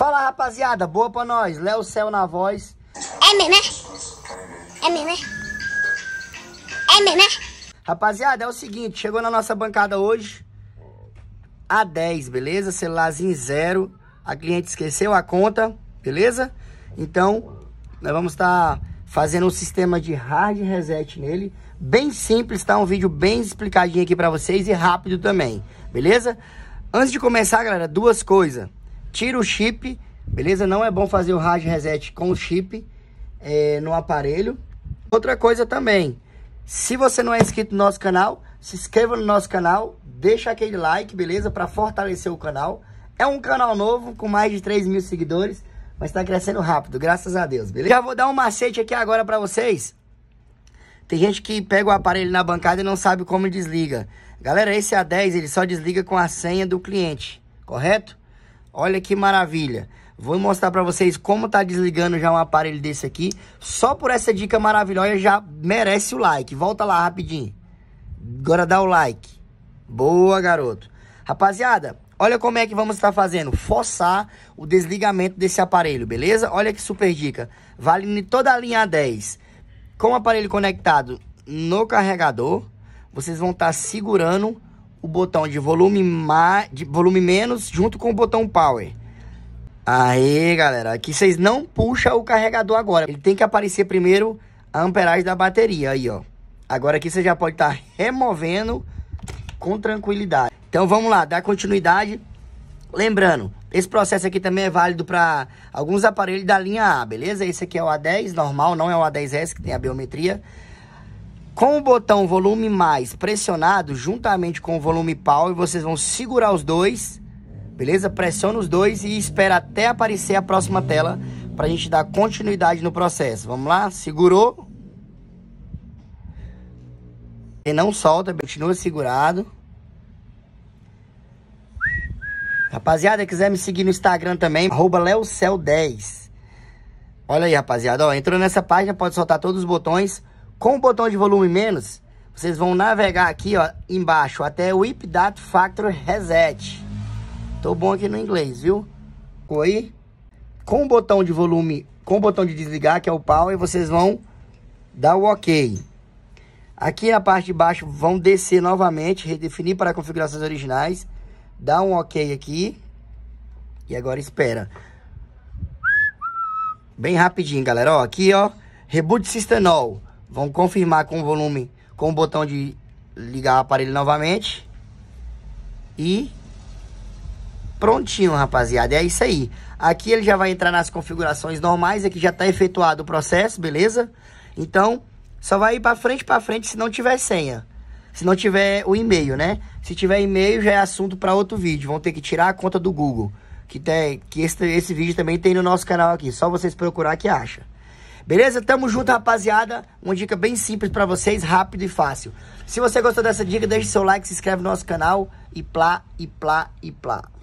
Fala rapaziada, boa pra nós, Léo Céu na voz. É mesmo, é? É mesmo, é? É mesmo, é? Rapaziada, é o seguinte, chegou na nossa bancada hoje, A10, beleza? Celularzinho zero, a cliente esqueceu a conta, beleza? Então, nós vamos estar tá fazendo um sistema de hard reset nele, bem simples, tá? Um vídeo bem explicadinho aqui pra vocês e rápido também, beleza? Antes de começar, galera, duas coisas tira o chip, beleza? Não é bom fazer o rádio reset com o chip é, no aparelho. Outra coisa também, se você não é inscrito no nosso canal, se inscreva no nosso canal, deixa aquele like, beleza? Para fortalecer o canal. É um canal novo, com mais de 3 mil seguidores, mas está crescendo rápido, graças a Deus, beleza? Já vou dar um macete aqui agora para vocês. Tem gente que pega o aparelho na bancada e não sabe como desliga. Galera, esse A10 ele só desliga com a senha do cliente, correto? Olha que maravilha. Vou mostrar para vocês como tá desligando já um aparelho desse aqui. Só por essa dica maravilhosa já merece o like. Volta lá rapidinho. Agora dá o like. Boa, garoto. Rapaziada, olha como é que vamos estar tá fazendo. Forçar o desligamento desse aparelho, beleza? Olha que super dica. Vale em toda a linha 10. Com o aparelho conectado no carregador, vocês vão estar tá segurando o botão de volume, mais de volume menos junto com o botão power. Aí, galera, aqui vocês não puxam o carregador agora. Ele tem que aparecer primeiro a amperagem da bateria, aí, ó. Agora aqui você já pode estar tá removendo com tranquilidade. Então vamos lá, dar continuidade. Lembrando, esse processo aqui também é válido para alguns aparelhos da linha A, beleza? Esse aqui é o A10 normal, não é o A10S que tem a biometria. Com o botão volume mais pressionado, juntamente com o volume e vocês vão segurar os dois, beleza? Pressiona os dois e espera até aparecer a próxima tela para a gente dar continuidade no processo. Vamos lá? Segurou. E não solta, continua segurado. Rapaziada, quiser me seguir no Instagram também, arroba leocel10. Olha aí, rapaziada, ó, entrou nessa página, pode soltar todos os botões. Com o botão de volume menos, vocês vão navegar aqui ó, embaixo até o IP Data Reset. Tô bom aqui no inglês, viu? Ficou aí? Com o botão de volume, com o botão de desligar, que é o power, vocês vão dar o OK. Aqui na parte de baixo vão descer novamente, redefinir para configurações originais, dá um OK aqui e agora espera. Bem rapidinho, galera. Ó, aqui ó, reboot system all. Vamos confirmar com o volume, com o botão de ligar o aparelho novamente. E prontinho, rapaziada. É isso aí. Aqui ele já vai entrar nas configurações normais. Aqui já está efetuado o processo, beleza? Então, só vai ir para frente, para frente, se não tiver senha. Se não tiver o e-mail, né? Se tiver e-mail, já é assunto para outro vídeo. Vão ter que tirar a conta do Google. Que, tem, que esse, esse vídeo também tem no nosso canal aqui. Só vocês procurar que acha. Beleza? Tamo junto, rapaziada. Uma dica bem simples para vocês, rápido e fácil. Se você gostou dessa dica, deixe seu like, se inscreve no nosso canal e plá, e plá, e plá.